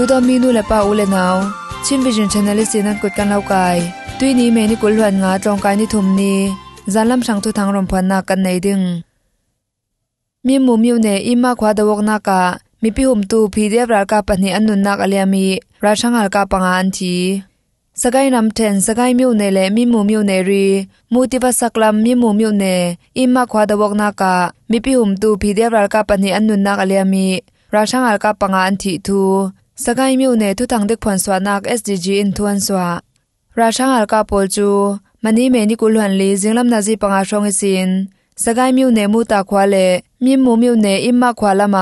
ดูตอนมีนูเลป้าอุเลนาวชิมวิจินชนลิสินันกดกันเล่ากายตุยนี้เมนิกุลวันงาตรงกายนิทุมนี้จันลำสังทุทางรมพันนากันในดึงมีมุมยูเนอิมาควาดวกนากามีพิหุมตูพีเดียบรักกาปนิอันนุนนักอเลียมีราชังอัลกาปังอันทีสกายนำเทนสกายมิวเนเลมิมูมิวเนรีมูติวัสกลัมมิมูมิวเนอิมมาควาดวกนากามิพิหุมตูพีเดียบรักกาปนิอันนุนนักอเลียมีราชังอัลกาปังอันทีทูစကိုင်းမြို့နယ်ထူတန်ဒက်ဖွန်ဆွာနက် SDG အင်ထွန်ဆွာရာရှန်အလကာပေါ်ကျူမနီမဲနီကူလွန်လီဇင်လမ်နာဇီပငါရှောင်းစင်စကိုင်းမြို့နယ်မူတာခွာလေမြင်းမမြို့နယ်အင်မခွာလာမ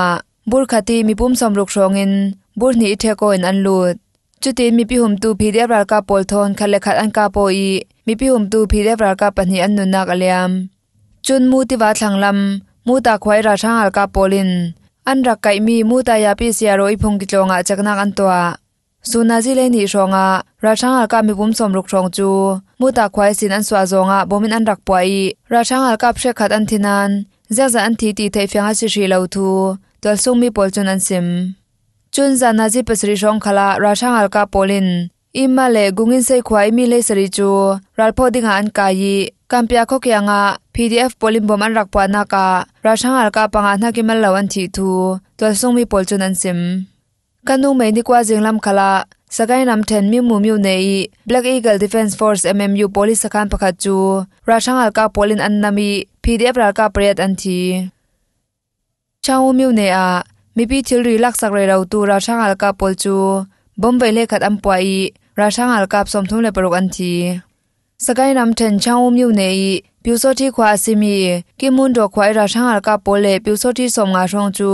ဘူခတိမီပုံစံရုခရှောင်းင်ဘူနီထေကိုအန်လုတ်จุดเมีพิหมตูพีเดบราคาปอลทอนคัลเลคัดอันกาโปอีมีพิหมตูพีเดบราคาปัญญอันนุนักเลียมจุนมูติวาทลังลำมูตาควายราชางอัลกาโปลินอันรักไก่มีมูตายาปีเสียโรยพงกิจงะจักนักอันตัวสุนาจิเลนีชงะราชังอัลกามีบุ้มสมรุกชงจูมูตาควายสินอันสวาจงะบ่มินอันรักป่วยราชังอัลกาเชคัดอันทินันเจ้าจะอันทีตีเทฟียงอาศิชีเลวทูตัวสุ่มมีปอลจุนอันซิมจุนจานาจิปสิริชงคลาราชังอัลกาปอลินอิมมาเลกุงินเซควายมีเลสริจูรัลพอดิงาอันกายีกัมเปียคกยังอะ PDF polim bom an rakpa na ka rashang alka panga na ki mal lawan thi thu tol sung mi pol chun an sim kanung mai ni kwa jinglam khala sakai nam then mi mu mu nei black eagle defense force mmu police sakan pakha chu rashang alka polin an nami PDF alka preyat an thi chau mu ne a mi pi thil ri lak sak re rau tu rashang alka pol chu bombay le khat am pwai rashang alka som thum le paruk an thi sakai nam then chau mu nei ပြူစောတိခွာအစီမီကိမွန်ဒိုခွာရာထန်အကပိုလေပြူစောတိဆုံငါဆောင်ကျူ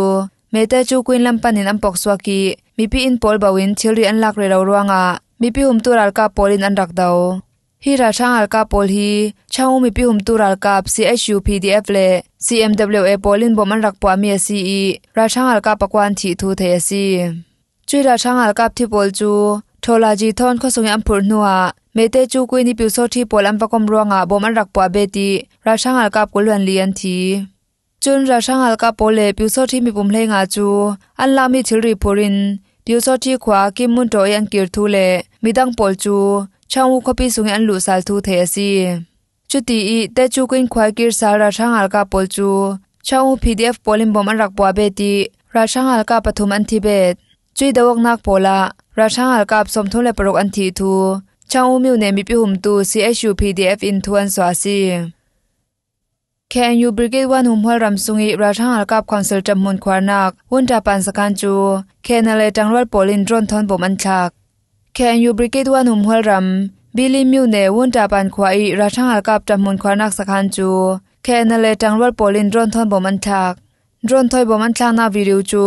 မေတဲကျူကွင်းလမ်ပန်နမ်ပေါက်ဆွာကီမိပီအင်ပေါ်ဘဝင်းချီရီအန်လက်ရေရောရောငါမိပီဟုမ်တူရာကပိုလင်အန်ရက်ဒေါဟီရာထန်အကပိုလဟီချောင်းမိပီဟုမ်တူရာကပ် CHU PDF လေ CMWA ပိုလင်ဘမန်ရက်ပွာမီအစီအီရာထန်အကပကွမ်တီထူသေအစီကျွေရာထန်အကပ်တီပိုလ်ကျူထိုလာဂျီသွန်ခဆုံယမ်ဖူနှွာ mete chu kuini piuso thi polam pakom ruanga boman rakpa beti rashangal kap kulwan lian thi chun rashangal ka pole piuso thi mi pumhle nga chu anla mi thilri porin piuso thi khwa kim mun to yan kir thu le midang pol chu changu khopi sungi an lu sal thu the asi chuti i te chu kuin khwa kir sa rashangal ka pol chu changu pdf polim boman rakpa beti rashangal ka pathum an thi bet chui dawak nak pola rashangal kap somthole parok an thi thu ချောင်းဦးမြို့နယ်မြို့ဟုံတူ CSU PDF influence ဆိုစီ KNU Brigade 1 hum hwa ram sungi ratha al kap council tam mun khwarnak wonda pan sakan chu KNL tangrol polin dron thon bom an thak KNU Brigade 1 hum hwa ram bili myu ne wonda pan khwai ratha al kap tam mun khwarnak sakan chu KNL tangrol polin dron thon bom an thak dron thoi bom an thak na video chu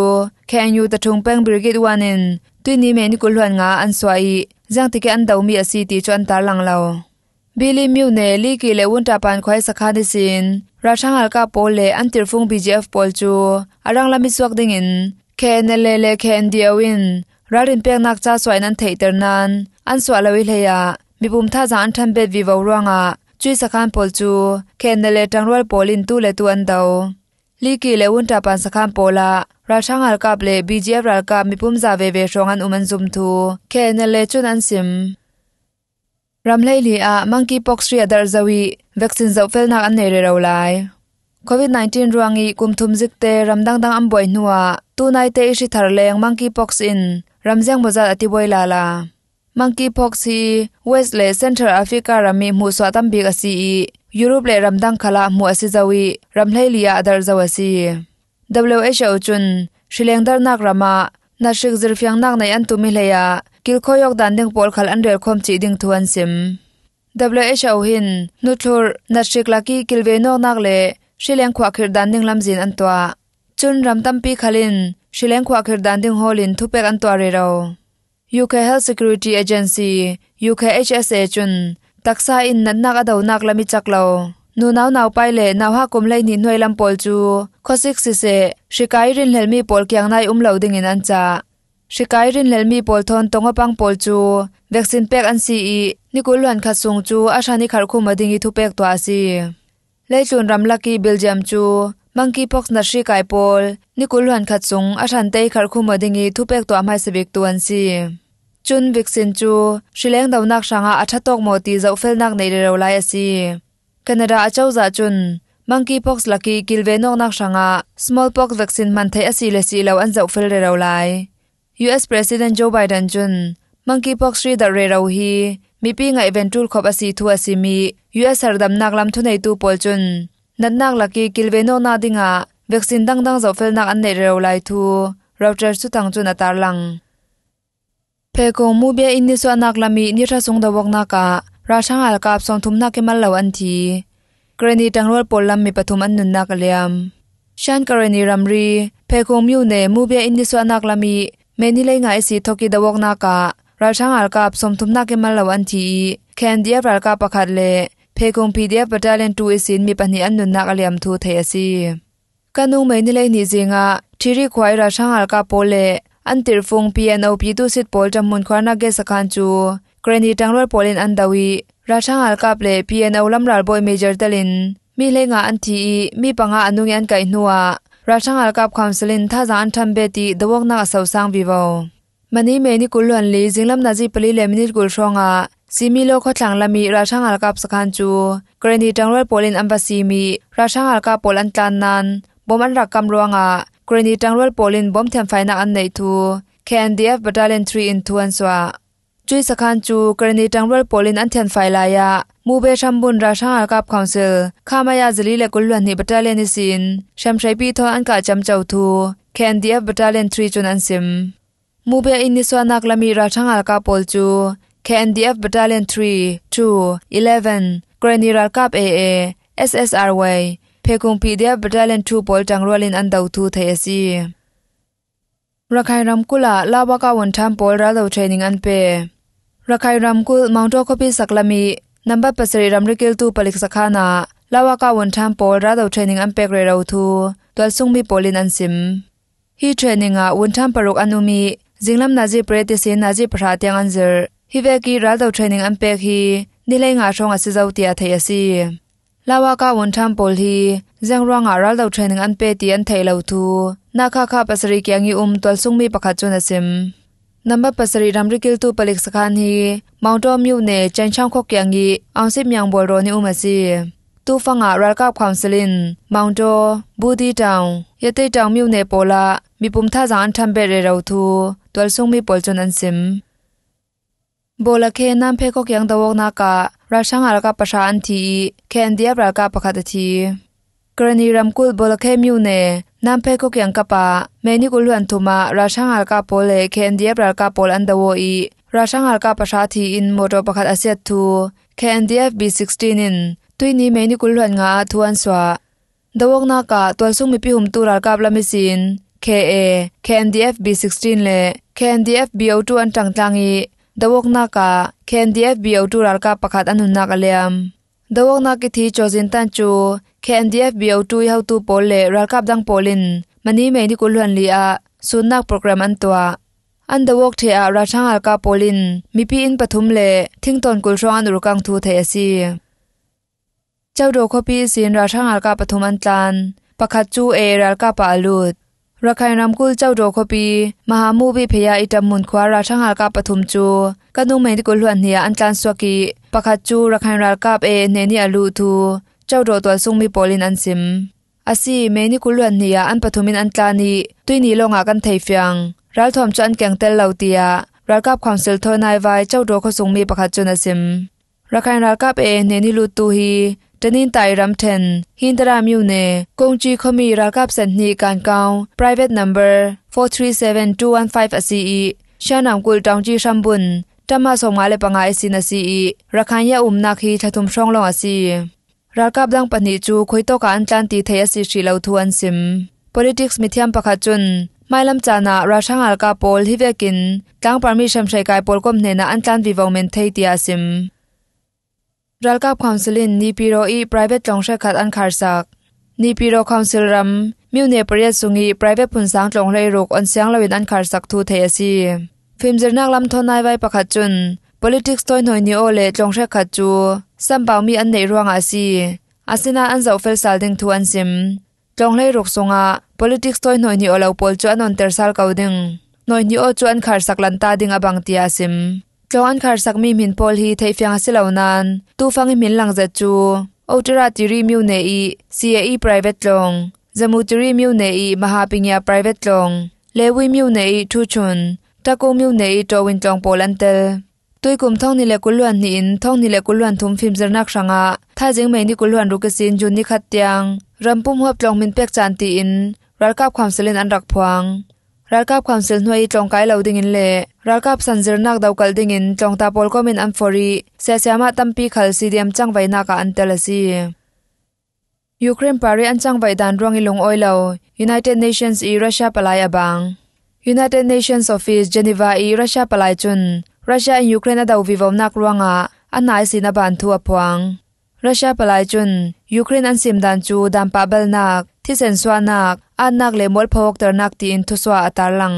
KNU ta thung peng Brigade 1 in ตุยนี่เมนิกุลหวนงาอันสวยจังติกอันดาวมีอสีตีจวนตาลังเราบิลีมิวเนลีกิเลวุนตาปานควายสคาดิสินราชังอัลกาโปเลอันติรฟุงบีจีเอฟปอลจูอารังลามิสวกดิงินเคนเลเลเคนเดียวินรารินเปียงนักจ้าสวยนั้นเถิดนันอันสวยละวิเลยะมีปุ่มท่าจานทันเบ็ดวิวรัวงะจุยสคานปอลจูเคนเลเลจังรวลโปลินตู้เลตัวนเดาลีกิเลวุนตาปานสคานโปละราช่างอัลกับเลบีเจฟรากับมีปุ่มจาเวเวชองอันอุมันซุมทูเคนเลจุนันซิมรำเลลีอามังกีปอกซีอดัลจาวีวัคซีนเซอเฟลนักอันเนรเราลายโควิด19รวงอีกุมทุมซิกเตรำดังดังอันบ่อยนัวตูนายเตอชิทาร์เลงมังกีปอกซินรำเซียงบจาอติบวยลาลามังกีพ็อกซีเวสเลเซนเตอร์แอฟริการามีมูสวาตัมบิกาซียุโรปเลรำดังคลาหมัวซิจาวีรำเลลีอาดัลจาวซี WHO chun Shilengdar nakrama nashik zirfyang nak nay antumi leya kilkho yok dan ding pol khal an rel khom chi ding thuan sim WHO hin nuthur nashik laki kilve no nak le Shileng khwa khir dan ding lam zin chun ram khalin Shileng khwa khir dan ding holin thupek antwa re UK Health Security Agency UKHSA chun taksa in nan nak adau nak lami chaklaw นูนาวนาวไปเลยนาวฮากุมเลยนินหน่วยลำปอลจูข้อสิกสิเสชิกายรินเหลมีปอลเกียงนายอุ้มเหล่าดิ่งินันจ้าชิกายรินเหลมีปอลทอนตงอปังปอลจูวัคซีนเปกอันซีนีนิกุลวันขัดสูงจูอาชานิขัดคุมดิ่งิทุเปกตัวซีเลยจูนรำลักกีเบลเจียมจูมังคีพ็อกส์นัชชิกายปอลนิกุลวันขัดสูงอาชันเตยขัดคุมดิ่งิทุเปกตัวไม่สบิกตัวสซีจุนวัคซินจูชิเลงดาวนักสังอาอัชตอกโมตีเจ้าเฟลนักในเร็วไลซี Canada achauza chun monkeypox laki kilvenok nak shanga smallpox vaccine man thei asile si lo an zau fel rerau lai US President Joe Biden chun monkeypox ri da rerau hi mi pi ngai ventul khop asi thu asi mi US hardam nak lam thu nei tu pol chun nan nak laki kilveno na dinga vaccine dang dang zau fel nak an nei rerau lai thu router chu tang chun atar lang phe ko mu be in ni so nak lami ni tha sung da wok na ka ราช่างอาลกาบสองทุมนักเกมัลเหล่าอันทีกรณีตังรวดปลัมมีปฐุมอันนุนนักเลียมชันกรณีรัมรีเพคงมิวเนมูเบียอินดิสวนักลามีเมนิเลงไอซีทกิดวกนากะราช่างอาลกาบสมทุมนักเกมัลเหล่าอันทีแคนเดียบราลกาประคัดเลဖေကုံ PDF ပတာလန်2အစင်မီပနီအန်နနာကလျမ်ထူထေအစီကနုမဲနိလေနီဇင်ငါထီရီခွိုင်ရာရှန်အလကာပိုလေအန်တီဖုန် PNO ပီတူစစ်ပေါ်တမွန်ခွာနာဂေစကန်ချူกรณีตังรถโปเลนอันดาวีราชังอัลกับเล่พีเอ็นเอลัมรัลบอยเมเจอร์ตลินมีเลงาอันทีมีปังอาอนุงยันไก่นัวราชังอัลกับคำสลินท่าจานทำเบตีดวกนักสาวสังวิวามันนี่เมนิกุลวันลีจิงลำนาจีปลีเลมินิกุลชงะซีมีโลขจังลามีราชังอัลกับสกันจู กรณีตังรถโปเลนอัมบาซีมีราชังอัลกับพปลันตันนันบอมันรักกำรวงะกรณีตังรถโปเลนบอมเทมไฟนักอันไหนทู KNDF Battalion 3 in Tuanswa จุยสคันจูกรณีตังรวลโปลินอันเทียนไฟลายะมูเบชัมบุนราชางอากับคอนเซลขามายาจลีและกุลวันในบัตเลนิสินชัมชัยปีทออันกาจำเจ้าทูแคนดีฟบัตเลนทรีจุนอันซิมมูเบอินนิสวานักลามีราชางอากับโปลจูแคนดีฟบเลอ KNDF b a t t เ l i o n 3 2 11 Granny r เอ k a p AA SSRY Pekung PDF Battalion 2 p o เลนทู r o ล i ัง n d Dau Thu Thayasi Rakhai Ramkula l a า a k a Wantham Pol Ralo Training and Pay ราคายรำกุลมังโตคบิสักลามีนับปัสริรำริกิลตูปลิกสักขานาลาวากาวันทามปอราดาเทรนนิ่งอันเปกเรราทูตัวซุงมีปอลินอันซิมฮีเทรนนิ่งอ่ะวันทามปรุกอนุมีจิงลำนาจิเปรติเซนนาจิพระเตียงอันเจอฮีเวกีราดาเทรนนิ่งอันเปกฮีนิเลงอาชงอาศิเจ้าเตียเทียซีลาวากาวันทามปอลฮีจังรองอ่ะราดาเทรนนิ่งอันเปตีอันเทยรลาทูนาคาคาปัสริกียงอีอุมตัวซุงมีปะขัดจุนอันซิมနံပါတ်ပစရီရမ်ရီကီလ်တူပလက်စခန်ဟီမောင်တော်မြို့နယ်ကျန်ချောင်းခုတ်ကြံကြီးအောင်စစ်မြောင်ဘော်တော်နေဦးမစီတူဖငါရကောက်ခေါင်စလင်မောင်တော်ဘူဒီတောင်ရတိတောင်မြို့နယ်ပေါ်လာမိပုံထဇန်ထမ်ဘဲရေရောသူတွယ်ဆုံမိပေါ်ချွန်န်စင်ဘောလခေနမ်ဖေခုတ်ကြံတဝကနာကရရှန်အရကပရှာန်တီခန်ဒီယဘရကပခတ်တီကရနီရမ်ကူလ်ဘောလခေမြို့နယ်นำเพคุกยังกะปาเมนิกุลวันทุมาราชังอัลกาโปเลเคนเดียบรัลกาโปลันดาวอีราชังอัลกาปชาทีอินโมโตปะคัดอาเซตยูเคนเดียบบี16อินตุยนี้เมนิกุลวันงาทวนสวาดาวกนากาตัวสุงมีพิหุมตูรัลกาบลามิสินเเคนดีอ KA k n d สตินเลเคน KNDF BO2 อูทอันจังจังอีดาวกนากา KNDF b ทูรัลกาปะคัดอันนุนนากเลียมดวงนักกิธีจอจินตันจูเคนดีเอฟบีเอาตัวเฮาตูโปเลรัลกับดังโปลินมันนี่ไม่ได้กุลวนลีอาศูนักโปรแกรมอันตัวอันเดวกเทอาราชังอัลกาโปลินมีพี่อินปทุมเลทิ้งตนกุลชอนรุกังทูเทียซีเจ้าดโดคพีสินราชังอัลกาปทุมอันตันปะคัดจูเอรัลกาปาลุดรักใครยนำกุลเจ้าดโดคปีมหามูบีพยาอิดามุนควาราชังอัลกาปทุมจูกันุ่งไม่ได้กุลวนเนียอันตันสวกีปะกัดจูรักคันรักกับเอเนนี่อลูทูเจ้าดอตัวซุ่มมีโอลินอันซิมอาซีเมนี่กุลวันเนียอันปฐุมินอันตานีตุยนีลงอากันเทยฟียงรัลทอมจันแกงเตลเลาเตียรักกับความเซลทอนายไวเจ้าดอเขาซุ่มมีปะกัดจูนอซิมรักคันรักกับเอเนนี่ลูตูฮีตนินไตรัมเทนฮินตรามิวเนกงจีเขามีรักับเซนนีการเกา private number four three two seven 3 7 2 1 5 5อาซีชานามกุลจองจีชัมบุนตมาส่งาเลปังไอซินาซีราคายอุมนาคีทัตุมช่องลงอาซีรักกับดังปนิจูคุยโตกันจันตีเทียสิชีเลาทวนซิม politics มิเทียมปะขจุน ไม่ลำจานาราชังอัลกาโปลที่เวกินตั้งปามีชมชัยกายโปลก้มเนนาอันจันวิวเมนเทียซิมรัลกับคอนซิลินนีปิโรอี private จงเชคัดอันคาร์สักนีปิโรคอนซิลรัมมิวเนปเรียสุงี private พุนสังจงเลยรุกอันเสียงลวินอันคาร์สักทูเทียซี phim zirnak lam thon nai vai pakhat chun politics toy noi ni ole tlong kha khat chu sam pau mi an nei ruang a si asina an zau fel sal ding thu an sim tlong lei ruk songa politics toy noi ni olau pol chu anon ter sal kau ding noi ni o chu an khar sak lan ta ding abang ti asim tlong an khar sak mi min pol hi thei fyang asilau nan tu fangi min lang za chu Otara tiri miu ne i CAE private long Zamu tiri miu nei i Mahapingya private long Lewi miu nei i chun จากูมิวเนยจวินจองโปแลนเตลตุยกลุ่มท่องนี่แหละกุลวนหินท่องนี่แหละกุลวนทุมฟิล์มจนักสังอาถ้าจึงไม่นี่กุลวนรุกสินจุนนี่ขัดยังรำปุ่มหัวจองมินเปียกจานตีอินรักกับความสิรินอันรักพวงรักกับความสิรินหน่วยจองไกเหลาดิ่งินเละรักกับสันจนักดาวกัลดิ่งินจองตาโปลก็มินอันฟอรีเสียเสีมาตัมปีขัลซีเดียมจังไวนากาอันเตลซียูเครนปารีอันจังไวดานร่วงอิลงออยเหล่า United Nations อีรัสเซียปลายอบัง United Nations Office Geneva i Russia palai chun Russia in Ukraine dau vivom nak ruanga anai sina ban thu apwang Russia palai chun Ukraine an sim dan chu dam pa bel nak thi sen swa nak an nak le mol phok tar nak ti in thu swa atar lang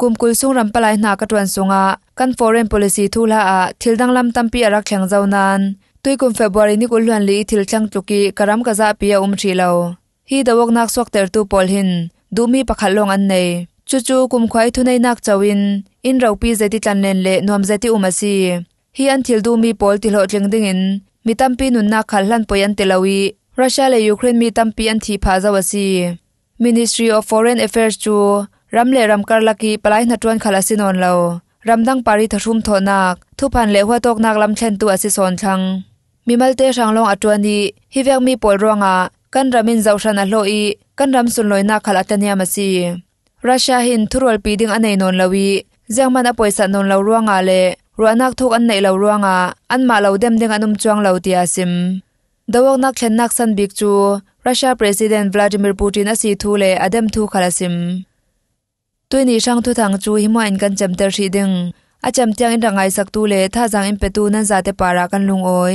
kum kul sung ram palai na ka twan sunga kan foreign policy thu la a thil dang lam tam pi arak thlang zau nan tui kum february ni kul luan li thil thlang tu ki karam ka za pia um thi lo hi dawok nak swak ter tu pol hin du mi pakhal long an nei จู่จู่กุมควายทุนในนักจาวิน อินเราปีเจติจันเลนเล่นวมเจติอุมาซีฮีอันทิลดูมีปอลติโลจึงดึงอินมีตั้มปีนุนนักขัลลันปยันติลาวีรัสเซียและยูเครนมีตั้มปีอันทีพาจาวซี Ministry of Foreign Affairs จูรัมเล่รัมคาร์ลักีปลายนัดวนขัลลสินอนเลารัมดังปารีทัชุมทอนักทุพันเล่หัวตกนักลำเชนตัวสิสอนชังมีมัลเตชังลงอัจวนีฮีเวกมีปอลรวงอากันรัมินเจ้าชันะโลอีกันรำสุนลอยนักขลาตเนียมซีรัสเซียหินทุรวลปีดิ่งอันไหนนนลวีเจียงมันอปวยสันนนเรร่วงอาเลรัวนักทุกอันไหนเราร่วงอาอันมาเราเดมดิ่งอันนุ่มจวงเราเตียซิมดาวนักเชนนักสันบิกจูรัสเซียประธานวลาดิมีร์ปูตินอสีทูเลอเดมทูคาลาซิมตัวนี้ช่างทุทางจูหิมอันกันจำเตอร์ชีดิ่งอาจำเตียงอินดังไอสักตูเลท่าจังอินเปตูนันซาเตปารากันลุงโอย